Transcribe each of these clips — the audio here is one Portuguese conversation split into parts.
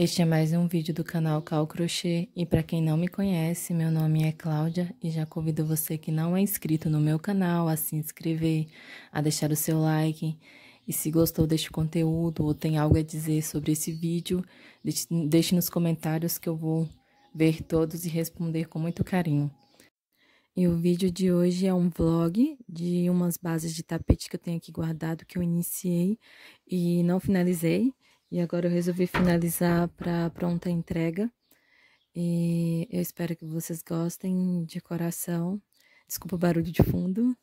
Este é mais um vídeo do canal Cal Crochê e para quem não me conhece, meu nome é Cláudia e já convido você que não é inscrito no meu canal a se inscrever, a deixar o seu like e se gostou deste conteúdo ou tem algo a dizer sobre esse vídeo, deixe, deixe nos comentários que eu vou ver todos e responder com muito carinho. E o vídeo de hoje é um vlog de umas bases de tapete que eu tenho aqui guardado que eu iniciei e não finalizei e agora eu resolvi finalizar para pronta entrega. E eu espero que vocês gostem de coração. Desculpa o barulho de fundo.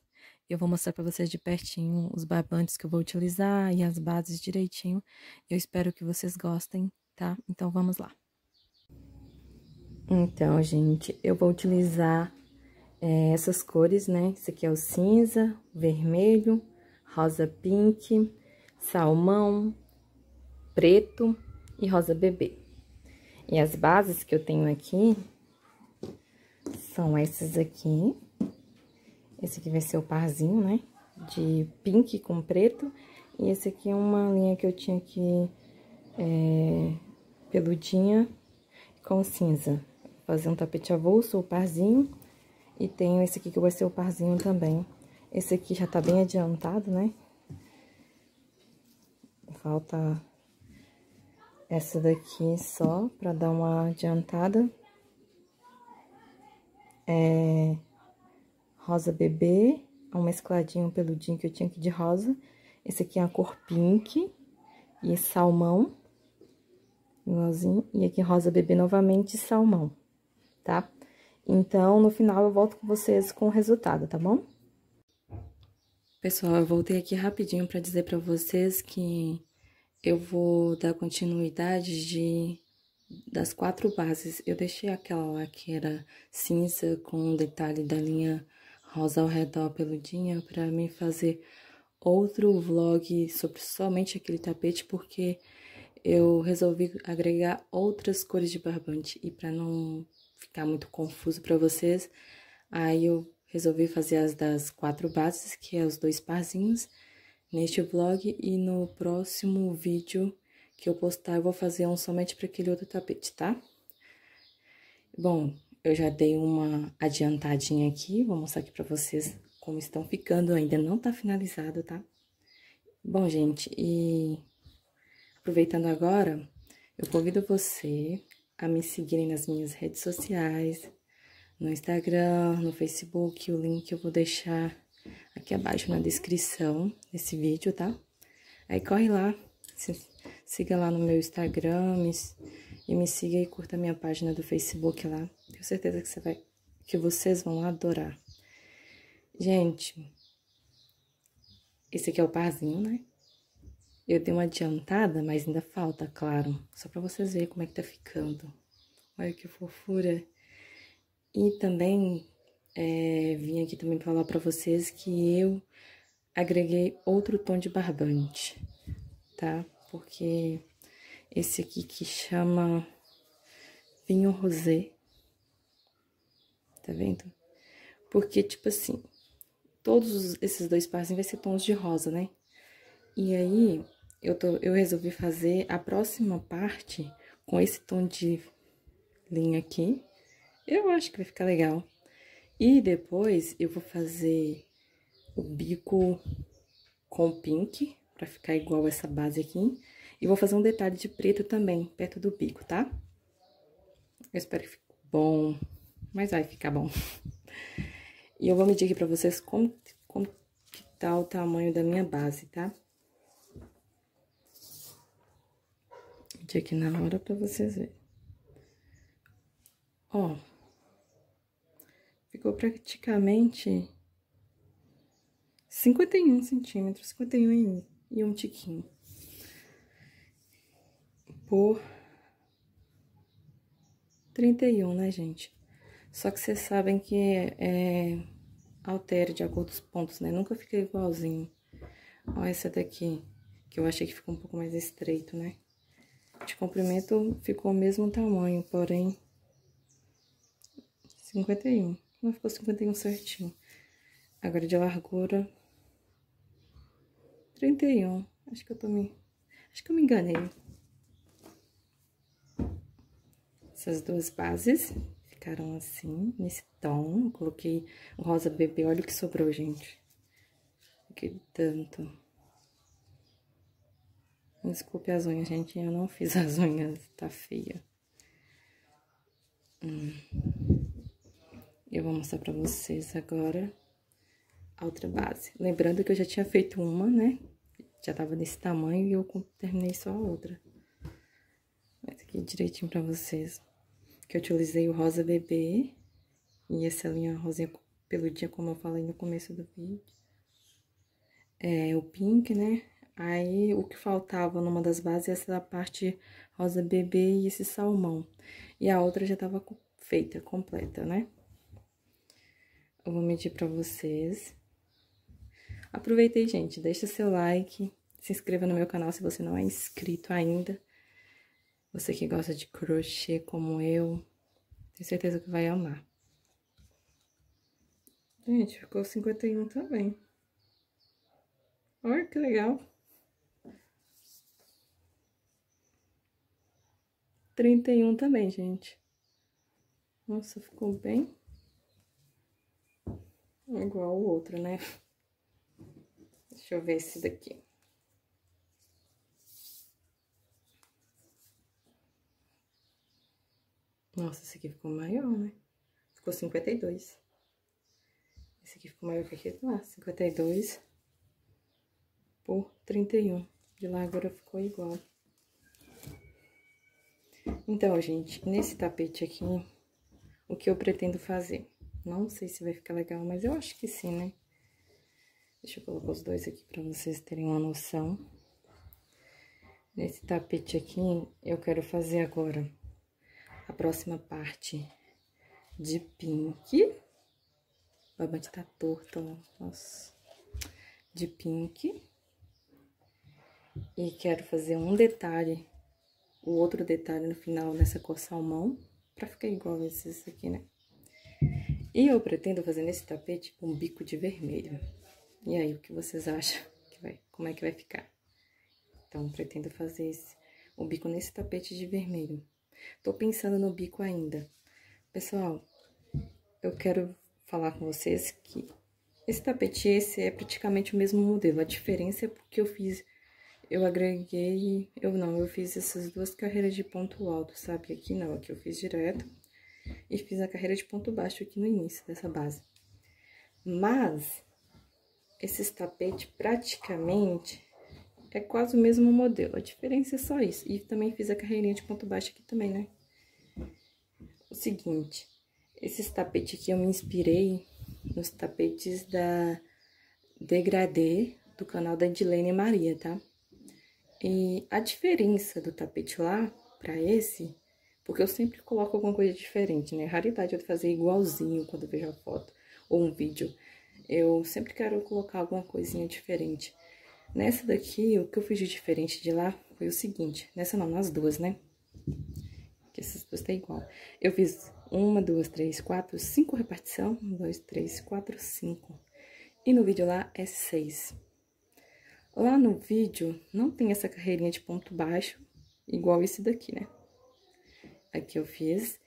Eu vou mostrar para vocês de pertinho os barbantes que eu vou utilizar e as bases direitinho. Eu espero que vocês gostem, tá? Então vamos lá. Então, gente, eu vou utilizar é, essas cores, né? Esse aqui é o cinza, vermelho, rosa pink, salmão, preto e rosa bebê. E as bases que eu tenho aqui são essas aqui. Esse aqui vai ser o parzinho, né? De pink com preto. E esse aqui é uma linha que eu tinha aqui é, peludinha com cinza. Vou fazer um tapete avulso, o parzinho. E tenho esse aqui que vai ser o parzinho também. Esse aqui já tá bem adiantado, né? Falta essa daqui só para dar uma adiantada. É rosa bebê, um mescladinho peludinho que eu tinha aqui de rosa. Esse aqui é a cor pink e salmão, igualzinho. E aqui rosa bebê novamente salmão, tá? Então, no final eu volto com vocês com o resultado, tá bom? Pessoal, eu voltei aqui rapidinho para dizer para vocês que eu vou dar continuidade de das quatro bases. Eu deixei aquela lá que era cinza com um detalhe da linha rosa ao redor peludinha para mim fazer outro vlog sobre somente aquele tapete porque eu resolvi agregar outras cores de barbante e para não ficar muito confuso para vocês, aí eu resolvi fazer as das quatro bases, que é os dois parzinhos neste blog e no próximo vídeo que eu postar eu vou fazer um somente para aquele outro tapete, tá? Bom, eu já dei uma adiantadinha aqui, vou mostrar aqui para vocês como estão ficando, ainda não tá finalizado, tá? Bom, gente, e aproveitando agora, eu convido você a me seguirem nas minhas redes sociais, no Instagram, no Facebook, o link eu vou deixar aqui abaixo na descrição desse vídeo, tá? Aí corre lá, se, siga lá no meu Instagram me, e me siga e curta a minha página do Facebook lá. Tenho certeza que, você vai, que vocês vão adorar. Gente, esse aqui é o parzinho, né? Eu dei uma adiantada, mas ainda falta, claro. Só pra vocês verem como é que tá ficando. Olha que fofura. E também é, vim aqui também falar para vocês que eu agreguei outro tom de barbante, tá? Porque esse aqui que chama vinho rosé, tá vendo? Porque, tipo assim, todos esses dois pares vai ser tons de rosa, né? E aí, eu, tô, eu resolvi fazer a próxima parte com esse tom de linha aqui. Eu acho que vai ficar legal. E depois eu vou fazer o bico com pink, pra ficar igual essa base aqui. E vou fazer um detalhe de preto também, perto do bico, tá? Eu espero que fique bom, mas vai ficar bom. E eu vou medir aqui pra vocês como, como que tá o tamanho da minha base, tá? Medir aqui na hora pra vocês verem. Ó ficou praticamente 51 centímetros, 51 e um, e um tiquinho. Por 31, né, gente? Só que vocês sabem que é, é altera de acordo com os pontos, né? Nunca fica igualzinho. Ó, essa daqui, que eu achei que ficou um pouco mais estreito, né? De comprimento ficou o mesmo tamanho, porém... 51 mas ficou 51 certinho. Agora é de largura, 31. Acho que eu tô me... Acho que eu me enganei. Essas duas bases ficaram assim, nesse tom. Eu coloquei o rosa bebê, olha o que sobrou, gente. Que tanto. Desculpe as unhas, gente. Eu não fiz as unhas, tá feia. Hum. Eu vou mostrar pra vocês agora a outra base. Lembrando que eu já tinha feito uma, né? Já tava desse tamanho e eu terminei só a outra. Mas aqui direitinho pra vocês. Que eu utilizei o rosa bebê e essa linha rosinha peludinha, como eu falei no começo do vídeo. É, o pink, né? Aí, o que faltava numa das bases, é essa parte rosa bebê e esse salmão. E a outra já tava feita, completa, né? eu vou medir para vocês. Aproveitei, gente, deixa seu like, se inscreva no meu canal se você não é inscrito ainda. Você que gosta de crochê como eu, tenho certeza que vai amar. Gente, ficou 51 também. Olha que legal. 31 também, gente. Nossa, ficou bem... É igual o outro, né? Deixa eu ver esse daqui. Nossa, esse aqui ficou maior, né? Ficou 52. Esse aqui ficou maior que aquele lá, 52 por 31. De lá agora ficou igual. Então, gente, nesse tapete aqui, o que eu pretendo fazer? Não sei se vai ficar legal, mas eu acho que sim, né? Deixa eu colocar os dois aqui pra vocês terem uma noção. Nesse tapete aqui, eu quero fazer agora a próxima parte de pink. O abate tá torto, ó. Né? Nossa. De pink. E quero fazer um detalhe, o outro detalhe no final dessa cor salmão, pra ficar igual esses aqui, né? E eu pretendo fazer nesse tapete um bico de vermelho. E aí, o que vocês acham? Que vai, como é que vai ficar? Então, pretendo fazer esse, o bico nesse tapete de vermelho. Tô pensando no bico ainda. Pessoal, eu quero falar com vocês que esse tapete esse é praticamente o mesmo modelo. A diferença é porque eu fiz, eu agreguei, eu não, eu fiz essas duas carreiras de ponto alto, sabe? Aqui não, aqui eu fiz direto e fiz a carreira de ponto baixo aqui no início dessa base. Mas, esses tapetes praticamente é quase o mesmo modelo, a diferença é só isso. E também fiz a carreirinha de ponto baixo aqui também, né? O seguinte, esses tapetes aqui eu me inspirei nos tapetes da Degradê, do canal da Edilene Maria, tá? E a diferença do tapete lá para esse porque eu sempre coloco alguma coisa diferente, né? É raridade eu fazer igualzinho quando vejo a foto ou um vídeo. Eu sempre quero colocar alguma coisinha diferente. Nessa daqui, o que eu fiz de diferente de lá foi o seguinte. Nessa não, nas duas, né? Que essas duas tá igual. Eu fiz uma, duas, três, quatro, cinco repartição. Um, dois, três, quatro, cinco. E no vídeo lá é seis. Lá no vídeo não tem essa carreirinha de ponto baixo, igual esse daqui, né? aqui eu fiz.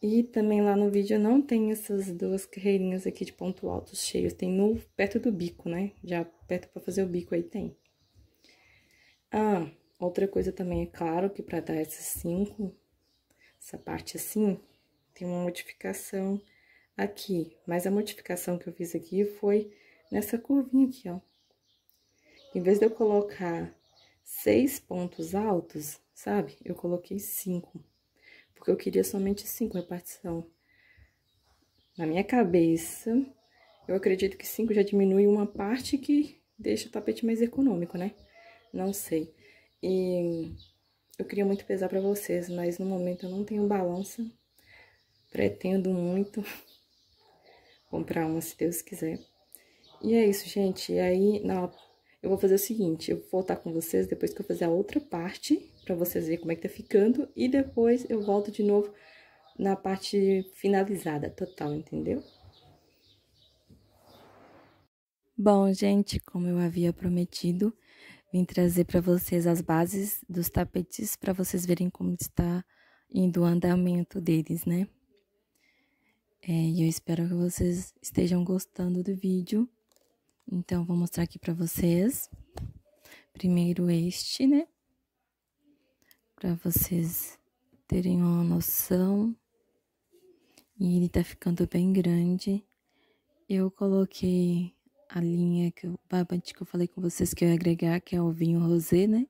E também lá no vídeo não tem essas duas carreirinhas aqui de ponto altos cheios. Tem no, perto do bico, né? Já perto pra fazer o bico aí tem. Ah, outra coisa também é claro que pra dar essas cinco, essa parte assim, tem uma modificação aqui. Mas a modificação que eu fiz aqui foi nessa curvinha aqui, ó. Em vez de eu colocar seis pontos altos, sabe? Eu coloquei cinco porque eu queria somente cinco repartição. Na minha cabeça, eu acredito que cinco já diminui uma parte que deixa o tapete mais econômico, né? Não sei. E eu queria muito pesar para vocês, mas no momento eu não tenho balança. Pretendo muito comprar uma, se Deus quiser. E é isso, gente. E aí, na... eu vou fazer o seguinte, eu vou voltar com vocês depois que eu fazer a outra parte para vocês verem como é que tá ficando. E depois eu volto de novo na parte finalizada, total, entendeu? Bom, gente, como eu havia prometido, vim trazer para vocês as bases dos tapetes para vocês verem como está indo o andamento deles, né? É, eu espero que vocês estejam gostando do vídeo. Então, vou mostrar aqui para vocês. Primeiro este, né? para vocês terem uma noção. E ele tá ficando bem grande. Eu coloquei a linha que eu, que eu falei com vocês que eu ia agregar, que é o vinho rosé, né?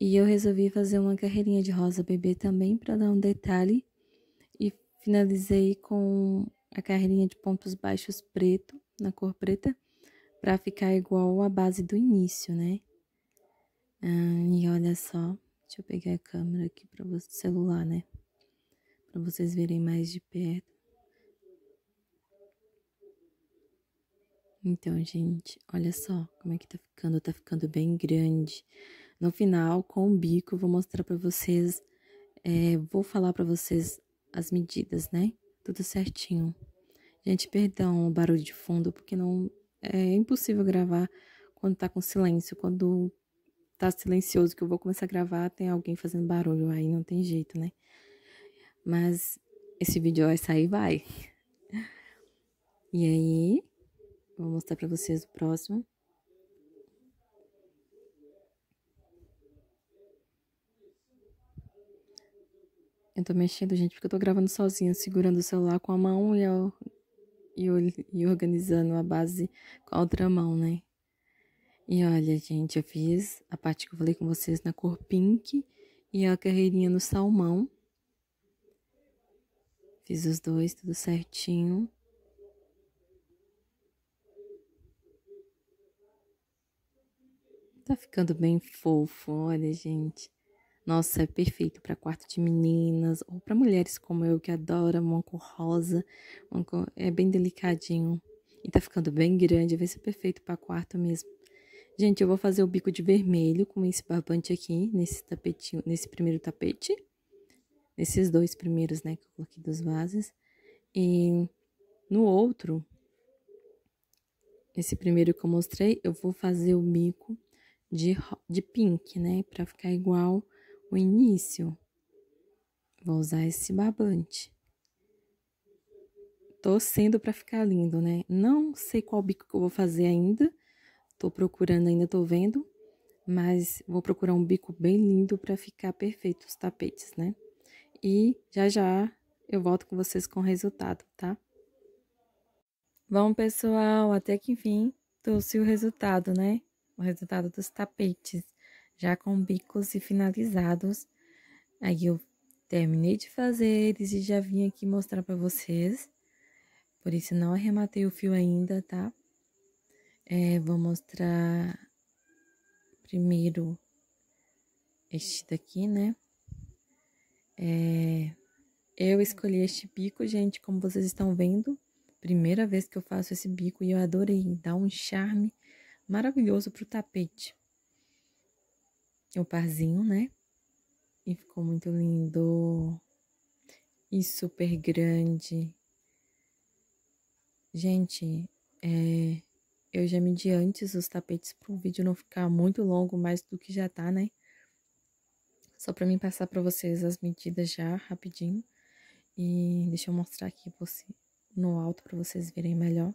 E eu resolvi fazer uma carreirinha de rosa bebê também para dar um detalhe e finalizei com a carreirinha de pontos baixos preto, na cor preta, para ficar igual a base do início, né? Ah, e olha só. Deixa eu pegar a câmera aqui para o celular, né? Para vocês verem mais de perto. Então, gente, olha só como é que tá ficando, tá ficando bem grande. No final, com o bico, vou mostrar para vocês, é, vou falar para vocês as medidas, né? Tudo certinho. Gente, perdão o barulho de fundo, porque não é impossível gravar quando tá com silêncio, quando tá silencioso que eu vou começar a gravar, tem alguém fazendo barulho aí, não tem jeito, né? Mas esse vídeo vai sair, vai. E aí, vou mostrar pra vocês o próximo. Eu tô mexendo, gente, porque eu tô gravando sozinha, segurando o celular com a mão e, eu, e, eu, e organizando a base com a outra mão, né? E olha, gente, eu fiz a parte que eu falei com vocês na cor pink e a carreirinha no salmão. Fiz os dois, tudo certinho. Tá ficando bem fofo, olha, gente. Nossa, é perfeito para quarto de meninas ou para mulheres como eu que adora uma cor rosa. Uma cor... É bem delicadinho. E tá ficando bem grande, vai ser perfeito para quarto mesmo. Gente, eu vou fazer o bico de vermelho com esse barbante aqui, nesse tapetinho, nesse primeiro tapete. Nesses dois primeiros, né, que eu coloquei dos vasos. E no outro, esse primeiro que eu mostrei, eu vou fazer o bico de, de pink, né, pra ficar igual o início. Vou usar esse barbante. Torcendo pra ficar lindo, né? Não sei qual bico que eu vou fazer ainda, Tô procurando ainda, tô vendo, mas vou procurar um bico bem lindo para ficar perfeito os tapetes, né? E já já eu volto com vocês com o resultado, tá? Bom, pessoal, até que enfim trouxe o resultado, né? O resultado dos tapetes, já com bicos e finalizados. Aí eu terminei de fazer eles e já vim aqui mostrar para vocês. Por isso, não arrematei o fio ainda, tá? É, vou mostrar primeiro este daqui, né? É, eu escolhi este bico, gente, como vocês estão vendo. Primeira vez que eu faço esse bico e eu adorei. Dá um charme maravilhoso pro tapete. É um parzinho, né? E ficou muito lindo. E super grande. Gente, é, eu já medi antes os tapetes para o vídeo não ficar muito longo, mais do que já tá, né? Só para mim passar para vocês as medidas já, rapidinho. E deixa eu mostrar aqui você, no alto para vocês verem melhor.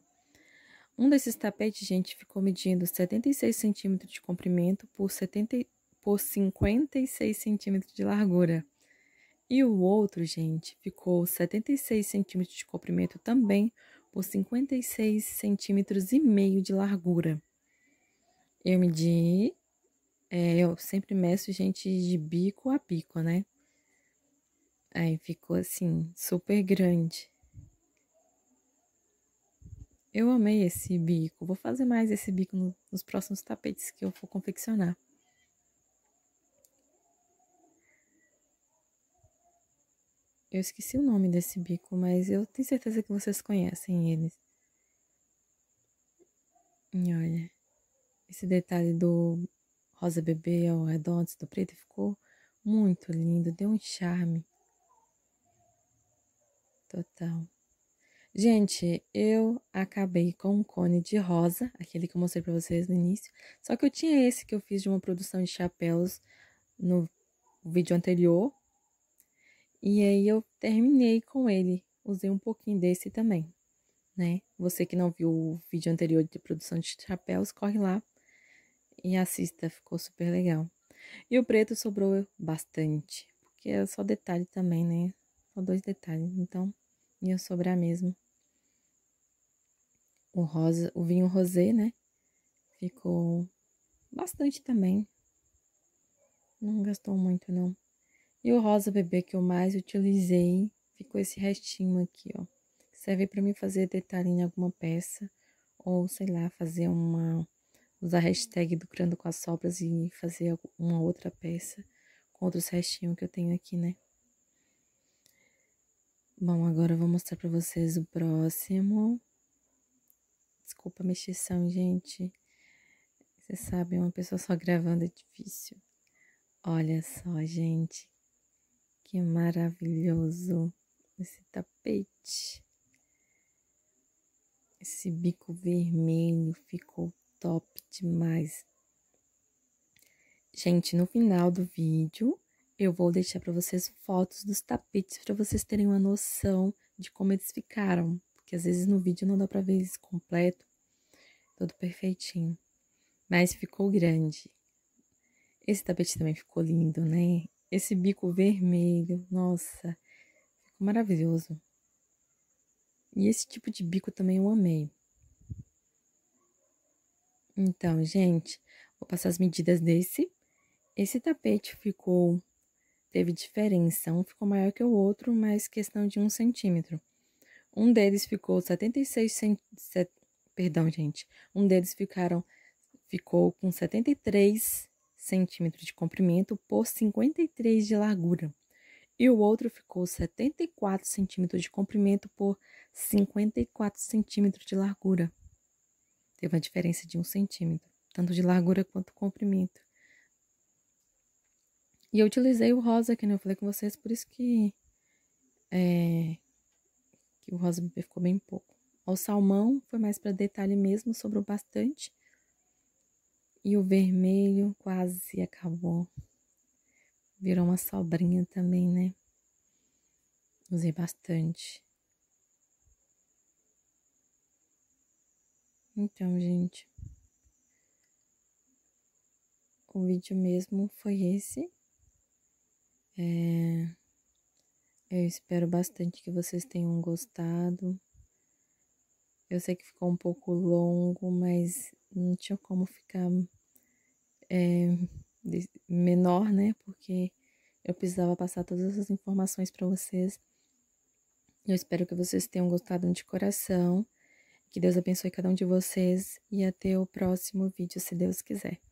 Um desses tapetes, gente, ficou medindo 76 centímetros de comprimento por, 70, por 56 centímetros de largura. E o outro, gente, ficou 76 centímetros de comprimento também por 56 centímetros e meio de largura. Eu medi, é, eu sempre meço, gente, de bico a bico, né? Aí ficou assim, super grande. Eu amei esse bico, vou fazer mais esse bico no, nos próximos tapetes que eu for confeccionar. Eu esqueci o nome desse bico, mas eu tenho certeza que vocês conhecem eles. E olha, esse detalhe do rosa bebê ao redor do preto ficou muito lindo, deu um charme. Total. Gente, eu acabei com um cone de rosa, aquele que eu mostrei para vocês no início. Só que eu tinha esse que eu fiz de uma produção de chapéus no vídeo anterior. E aí eu terminei com ele. Usei um pouquinho desse também, né? Você que não viu o vídeo anterior de produção de chapéus, corre lá e assista, ficou super legal. E o preto sobrou bastante, porque é só detalhe também, né? Só dois detalhes, então ia sobrar mesmo. O rosa, o vinho rosé, né? Ficou bastante também. Não gastou muito, não. E o rosa bebê que eu mais utilizei ficou esse restinho aqui, ó. Serve para mim fazer detalhe em alguma peça ou, sei lá, fazer uma... Usar a hashtag do crando com as sobras e fazer uma outra peça com outros restinhos que eu tenho aqui, né? Bom, agora eu vou mostrar para vocês o próximo. Desculpa a mexição, gente. Vocês sabem, uma pessoa só gravando é difícil. Olha só, gente, que maravilhoso esse tapete. Esse bico vermelho ficou top demais. Gente, no final do vídeo, eu vou deixar para vocês fotos dos tapetes para vocês terem uma noção de como eles ficaram, porque às vezes no vídeo não dá para ver isso completo, todo perfeitinho. Mas ficou grande. Esse tapete também ficou lindo, né? Esse bico vermelho, nossa, ficou maravilhoso. E esse tipo de bico também eu amei. Então, gente, vou passar as medidas desse. Esse tapete ficou, teve diferença, um ficou maior que o outro, mas questão de um centímetro. Um deles ficou 76 centímetros, perdão, gente, um deles ficaram, ficou com 73 centímetros de comprimento por 53 de largura, e o outro ficou 74 centímetros de comprimento por 54 centímetros de largura. Teve uma diferença de um centímetro, tanto de largura quanto comprimento. E eu utilizei o rosa, que né? eu falei com vocês, por isso que, é, que o rosa ficou bem pouco. O salmão foi mais para detalhe mesmo, sobrou bastante. E o vermelho quase acabou. Virou uma sobrinha também, né? Usei bastante. Então, gente. O vídeo mesmo foi esse. É... Eu espero bastante que vocês tenham gostado. Eu sei que ficou um pouco longo, mas não tinha como ficar é, menor, né? Porque eu precisava passar todas essas informações para vocês. Eu espero que vocês tenham gostado de coração. Que Deus abençoe cada um de vocês e até o próximo vídeo, se Deus quiser.